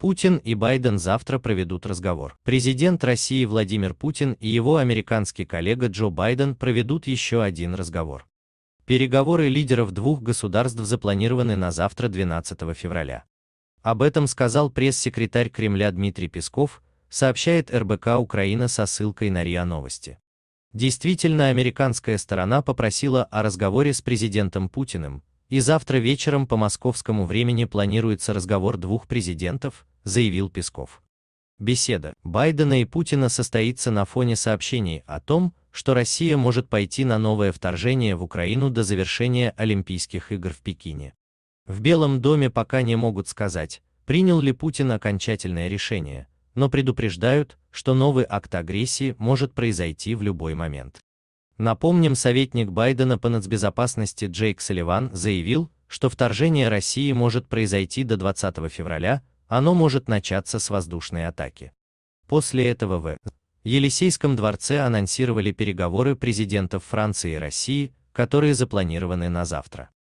Путин и Байден завтра проведут разговор. Президент России Владимир Путин и его американский коллега Джо Байден проведут еще один разговор. Переговоры лидеров двух государств запланированы на завтра 12 февраля. Об этом сказал пресс-секретарь Кремля Дмитрий Песков, сообщает РБК Украина со ссылкой на РИА Новости. Действительно, американская сторона попросила о разговоре с президентом Путиным, и завтра вечером по московскому времени планируется разговор двух президентов, заявил Песков. Беседа Байдена и Путина состоится на фоне сообщений о том, что Россия может пойти на новое вторжение в Украину до завершения Олимпийских игр в Пекине. В Белом доме пока не могут сказать, принял ли Путин окончательное решение, но предупреждают, что новый акт агрессии может произойти в любой момент. Напомним, советник Байдена по нацбезопасности Джейк Салливан заявил, что вторжение России может произойти до 20 февраля, оно может начаться с воздушной атаки. После этого в Елисейском дворце анонсировали переговоры президентов Франции и России, которые запланированы на завтра.